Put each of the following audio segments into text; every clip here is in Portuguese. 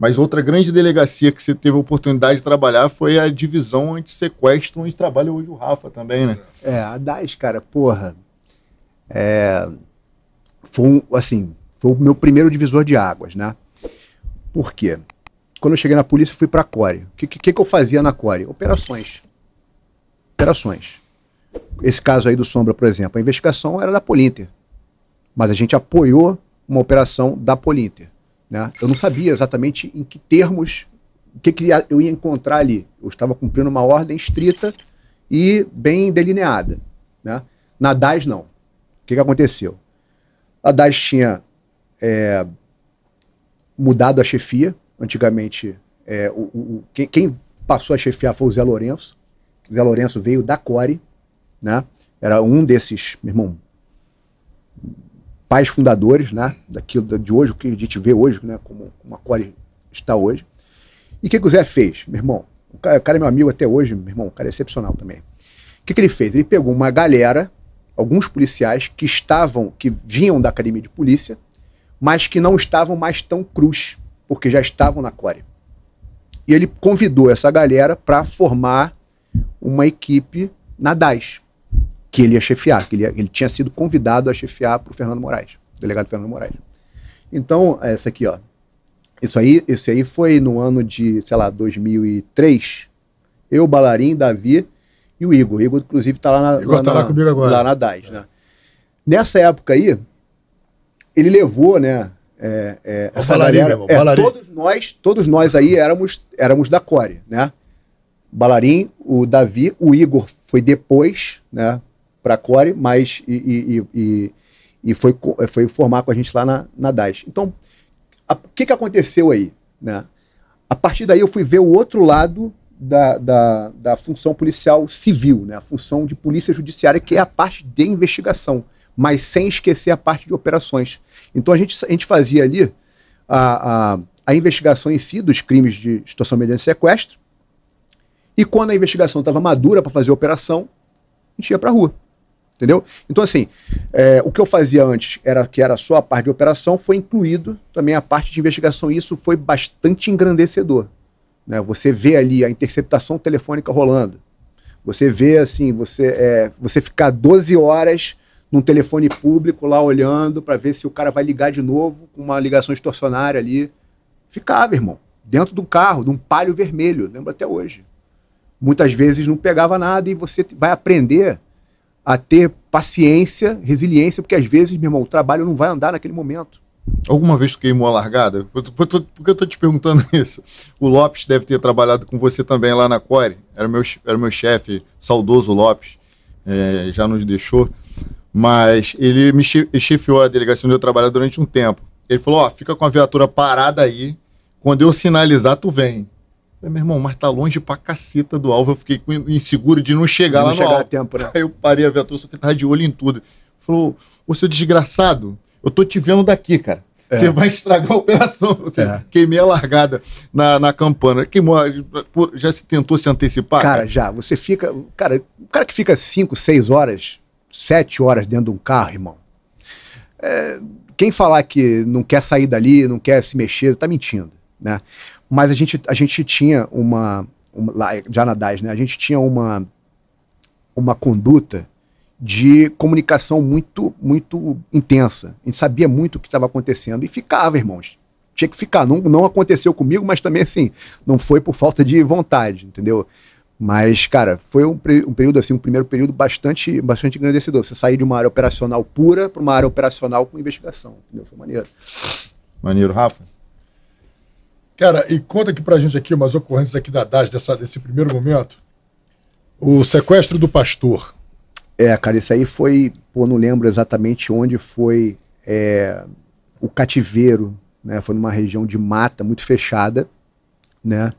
Mas outra grande delegacia que você teve a oportunidade de trabalhar foi a divisão anti-sequestro, onde trabalha hoje o Rafa também, né? É, a DAS, cara, porra. É, foi um, assim, foi o meu primeiro divisor de águas, né? Por quê? Quando eu cheguei na polícia, fui pra Core. O que, que, que eu fazia na Core? Operações. Operações. Esse caso aí do Sombra, por exemplo, a investigação era da Polinter. Mas a gente apoiou uma operação da Polinter né? Eu não sabia exatamente em que termos, o que, que eu ia encontrar ali. Eu estava cumprindo uma ordem estrita e bem delineada. Né? Na DAS, não. O que, que aconteceu? A DAS tinha é, mudado a chefia. Antigamente, é, o, o, quem, quem, passou a chefiar foi o Zé Lourenço. Zé Lourenço veio da Core, né? era um desses, meu irmão, pais fundadores né, daquilo de hoje, o que a gente vê hoje, né, como, a Core está hoje. E o que, que, o Zé fez, meu irmão? O cara, o cara, é meu amigo até hoje, meu irmão, o cara é excepcional também. O que, que ele fez? Ele pegou uma galera, alguns policiais que estavam, que vinham da academia de polícia, mas que não estavam mais tão cruz, porque já estavam na Core. E ele convidou essa galera para formar uma equipe na DAS, que ele ia chefiar, que ele, ia, ele tinha sido convidado a chefiar para o Fernando Moraes, delegado Fernando Moraes. Então, essa aqui, ó. Isso aí, esse aí foi no ano de, sei lá, 2003. Eu, Balarim, Davi e o Igor. O Igor, inclusive, está lá na. Igor tá lá tá na, comigo agora. Lá na DAS, é. né? Nessa época aí, ele levou, né? É, é, é essa Balarim, galera, meu irmão, é, todos nós, todos nós aí éramos, éramos da Core, né? Balarim, o Davi, o Igor foi depois, né? para a Core, mas e, e, e, e, foi, eh, foi formar com a gente lá na, na DAS. Então, o que, que aconteceu aí? Né? A partir daí eu fui ver o outro lado da, da, da, função policial civil, né? a função de polícia judiciária, que é a parte de investigação, mas sem esquecer a parte de operações. Então a gente, a gente fazia ali a, a, a investigação em si dos crimes de situação mediante sequestro, e quando a investigação estava madura para fazer a operação, a gente ia para a rua entendeu? Então, assim, é, o que eu fazia antes, era que era só a parte de operação, foi incluído também a parte de investigação, e isso foi bastante engrandecedor. Né? Você vê ali a interceptação telefônica rolando, você vê, assim, você, é, você ficar 12 horas num telefone público lá olhando para ver se o cara vai ligar de novo com uma ligação extorsionária ali. Ficava, irmão, dentro do carro, de um palho vermelho, lembro até hoje. Muitas vezes não pegava nada e você vai aprender a ter paciência, resiliência, porque às vezes, meu irmão, o trabalho não vai andar naquele momento. Alguma vez tu queimou a largada? Por que eu tô te perguntando isso? O Lopes deve ter trabalhado com você também lá na Core. Era meu, era meu chefe, saudoso Lopes, é, já nos deixou. Mas ele me chefiou a delegação onde eu trabalhava durante um tempo. Ele falou: Ó, oh, fica com a viatura parada aí. Quando eu sinalizar, tu vem. Falei, meu irmão, mas tá longe pra caceta do alvo. Eu fiquei inseguro de não chegar não lá chegar no alvo. tempo, né? Aí eu parei a viatura, só que tava de olho em tudo. Falou, ô seu desgraçado, eu tô te vendo daqui, cara. É. Você vai estragar a operação. é. Queimei a largada na, na campana. Queimou, já se tentou se antecipar? Cara, cara, já. Você fica. Cara, o cara que fica 5, 6 horas, 7 horas dentro de um carro, irmão. É, quem falar que não quer sair dali, não quer se mexer, tá mentindo né? Mas a gente, a gente tinha uma, uma lá, já na DAS, né? A gente tinha uma, uma conduta de comunicação muito, muito intensa. A gente sabia muito o que estava acontecendo e ficava, irmãos. Tinha que ficar. Não, não aconteceu comigo, mas também assim, não foi por falta de vontade, entendeu? Mas, cara, foi um, um período assim, um primeiro período bastante, bastante engrandecedor. Você sair de uma área operacional pura para uma área operacional com investigação, entendeu? Foi maneiro. Maneiro, Rafa. Cara, e conta aqui pra gente aqui umas ocorrências aqui da DAS, dessa, desse primeiro momento. O sequestro do pastor. É, cara, isso aí foi, pô, não lembro exatamente onde foi é, o cativeiro, né? Foi numa região de mata muito fechada, né?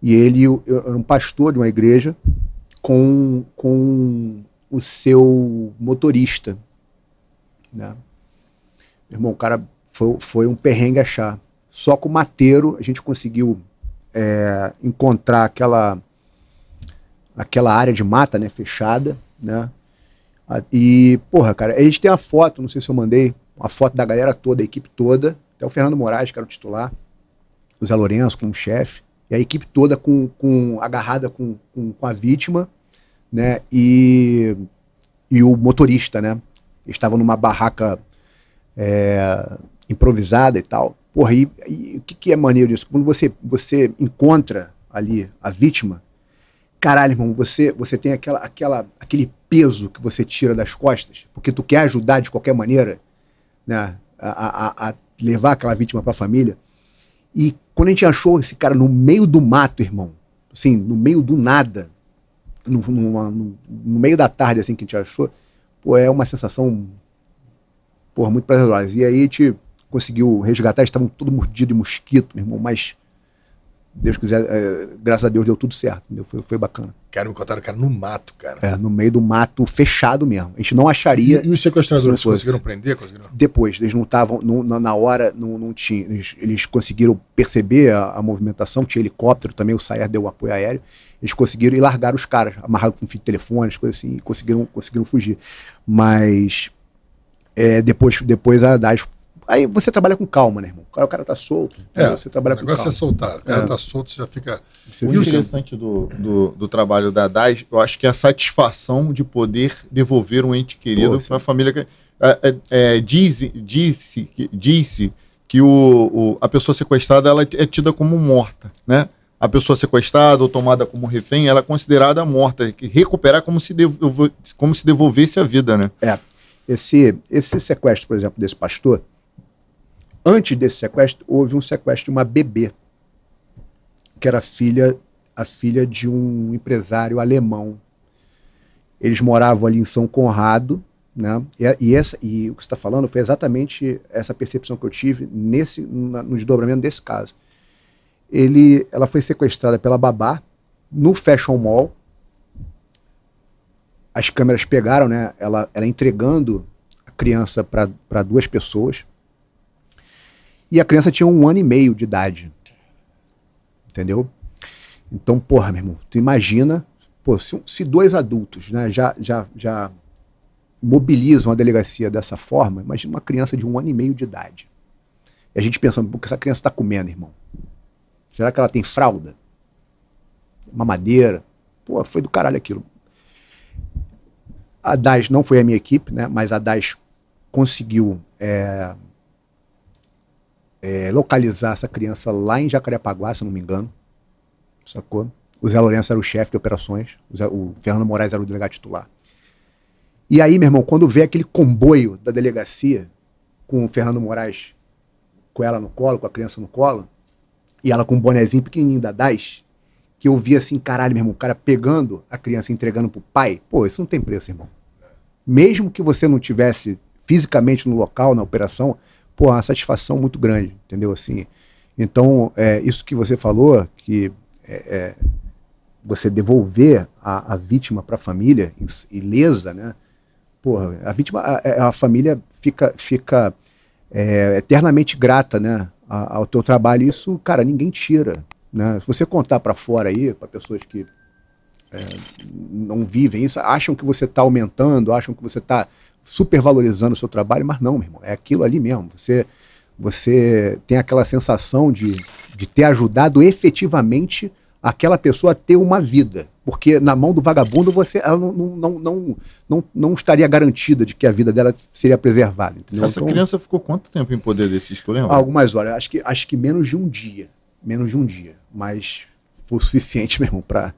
E ele era é, é um pastor de uma igreja com, com o seu motorista, né? Meu irmão, o cara foi, foi um perrengue achar só com o mateiro a gente conseguiu é, encontrar aquela aquela área de mata, né, fechada, né? E, porra, cara, a gente tem a foto, não sei se eu mandei, uma foto da galera toda, a equipe toda, até o Fernando Moraes, que era o titular, o Zé Lourenço como chefe, e a equipe toda com, com agarrada com, com, com a vítima, né? E, e o motorista, né? Estava numa barraca é, improvisada e tal. Porra, e, e o que, que, é maneiro disso? Quando você, você encontra ali a vítima, caralho, irmão, você, você tem aquela, aquela, aquele peso que você tira das costas, porque tu quer ajudar de qualquer maneira, né? A, a, a levar aquela vítima para a família. E quando a gente achou esse cara no meio do mato, irmão, assim, no meio do nada, no, no, no, no meio da tarde, assim, que a gente achou, pô, é uma sensação, porra, muito prazerosa. E aí a gente conseguiu resgatar, estavam todo mordido de mosquito, meu irmão, mas Deus quiser, é, graças a Deus deu tudo certo, entendeu? Foi, foi bacana. Cara, me contaram, cara, no mato, cara. É, no meio do mato, fechado mesmo. A gente não acharia. E, e os sequestradores conseguiram prender? Conseguiram? Depois, eles não estavam, na hora, não, não tinha. Eles, eles conseguiram perceber a, a, movimentação, tinha helicóptero também, o Sayer deu apoio aéreo. Eles conseguiram e largaram os caras, amarraram com fio de telefone, as coisas assim, e conseguiram, conseguiram fugir. Mas. É, depois, depois a DAS Aí você trabalha com calma, né, irmão? O cara, tá solto, é, você trabalha com calma. O negócio é soltar. O cara é. tá solto, você já fica... Você o interessante do, do, do, trabalho da DAS, eu acho que é a satisfação de poder devolver um ente querido para a família. É, é, é Diz-se disse que o, o, a pessoa sequestrada ela é tida como morta, né? a pessoa sequestrada ou tomada como refém, ela é considerada morta, que recuperar como se, como se devolvesse a vida, né? É. Esse, esse sequestro, por exemplo, desse pastor, Antes desse sequestro, houve um sequestro de uma bebê, que era filha, a filha de um empresário alemão. Eles moravam ali em São Conrado, né? E, e, essa, e o que você está falando foi exatamente essa percepção que eu tive nesse, na, no desdobramento desse caso. Ele, ela foi sequestrada pela babá no Fashion Mall. As câmeras pegaram, né? Ela, ela entregando a criança para duas pessoas. E a criança tinha um ano e meio de idade. Entendeu? Então, porra, meu irmão, tu imagina, pô, se, se dois adultos né, já, já, já mobilizam a delegacia dessa forma, imagina uma criança de um ano e meio de idade. E a gente pensando, o que essa criança está comendo, irmão? Será que ela tem fralda? Mamadeira? Pô, foi do caralho aquilo. A DAS não foi a minha equipe, né? Mas a DAS conseguiu é, é, localizar essa criança lá em Jacarepaguá, se não me engano. Sacou? O Zé Lourenço era o chefe de operações, o, Zé, o Fernando Moraes era o delegado titular. E aí, meu irmão, quando vê aquele comboio da delegacia com o Fernando Moraes com ela no colo, com a criança no colo, e ela com um bonezinho pequenininho da DAS, que eu vi assim, caralho, meu irmão, o cara pegando a criança entregando pro pai, pô, isso não tem preço, irmão. Mesmo que você não tivesse fisicamente no local, na operação, pô, é uma satisfação muito grande, entendeu? Assim, então, é, isso que você falou, que é, é, você devolver a, a vítima para a família ilesa, né? Porra, a vítima, a, é, a família fica, fica é, eternamente grata, né? Ao teu trabalho, isso, cara, ninguém tira, né? Se você contar para fora aí, para pessoas que é, não vivem isso, acham que você está aumentando, acham que você está supervalorizando o seu trabalho, mas não, meu irmão, é aquilo ali mesmo. Você, você tem aquela sensação de, de ter ajudado efetivamente aquela pessoa a ter uma vida. Porque na mão do vagabundo você ela não, não, não, não, não estaria garantida de que a vida dela seria preservada. Entendeu? Essa então, criança ficou quanto tempo em poder desses que Algumas horas. Acho que, acho que menos de um dia. Menos de um dia. Mas foi o suficiente mesmo para